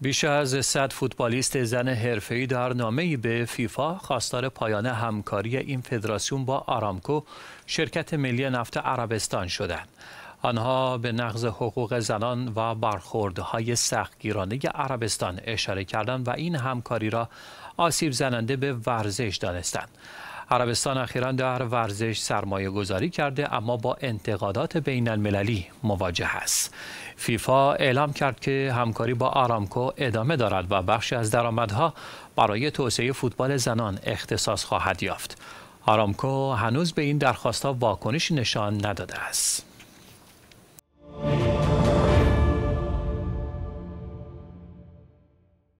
بیش از 100 فوتبالیست زن حرفه‌ای در نامه‌ای به فیفا خواستار پایان همکاری این فدراسیون با آرامکو شرکت ملی نفت عربستان شدند. آنها به نقض حقوق زنان و برخوردهای سختگیرانه عربستان اشاره کردند و این همکاری را آسیب زننده به ورزش دانستند. عربستان اخیرا در ورزش سرمایه گذاری کرده اما با انتقادات بین المللی مواجه است. فیفا اعلام کرد که همکاری با آرامکو ادامه دارد و بخشی از درآمدها برای توسعه فوتبال زنان اختصاص خواهد یافت. آرامکو هنوز به این درخواستها واکنش نشان نداده است.